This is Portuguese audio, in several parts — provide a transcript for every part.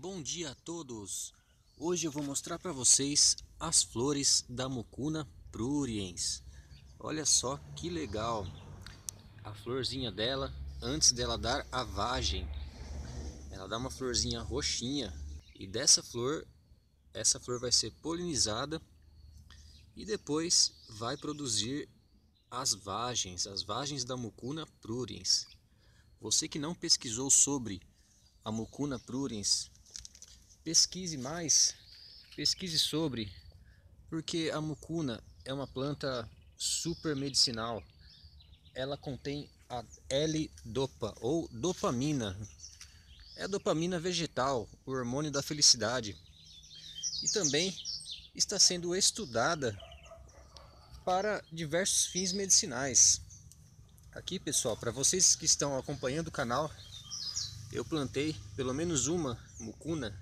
Bom dia a todos! Hoje eu vou mostrar para vocês as flores da Mucuna pruriens. Olha só que legal! A florzinha dela, antes dela dar a vagem, ela dá uma florzinha roxinha e dessa flor, essa flor vai ser polinizada e depois vai produzir as vagens, as vagens da Mucuna pruriens. Você que não pesquisou sobre a Mucuna pruriens, pesquise mais, pesquise sobre, porque a mucuna é uma planta super medicinal. Ela contém a L-dopa ou dopamina. É a dopamina vegetal, o hormônio da felicidade. E também está sendo estudada para diversos fins medicinais. Aqui, pessoal, para vocês que estão acompanhando o canal, eu plantei pelo menos uma mucuna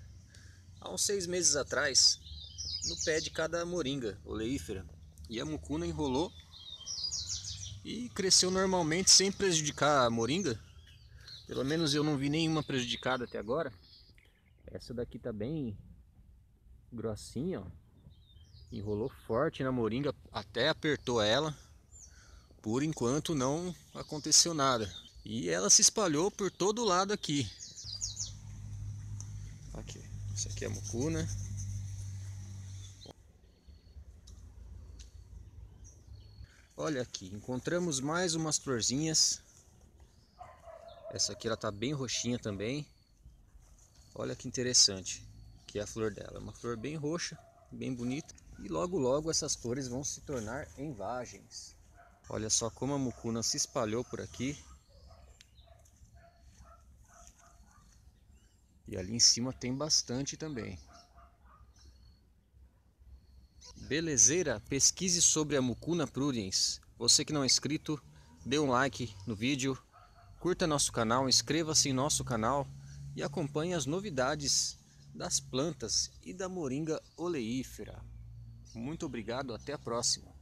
Há uns seis meses atrás, no pé de cada moringa oleífera, e a mucuna enrolou e cresceu normalmente sem prejudicar a moringa. Pelo menos eu não vi nenhuma prejudicada até agora. Essa daqui tá bem grossinha, ó. Enrolou forte na moringa, até apertou ela. Por enquanto não aconteceu nada. E ela se espalhou por todo lado aqui. Aqui. Isso aqui é mucuna. Né? Olha aqui, encontramos mais umas florzinhas. Essa aqui ela tá bem roxinha também. Olha que interessante que é a flor dela. É uma flor bem roxa, bem bonita. E logo logo essas flores vão se tornar em vagens. Olha só como a mucuna se espalhou por aqui. E ali em cima tem bastante também. Belezeira, pesquise sobre a mucuna prudens. Você que não é inscrito, dê um like no vídeo, curta nosso canal, inscreva-se em nosso canal e acompanhe as novidades das plantas e da moringa oleífera. Muito obrigado, até a próxima.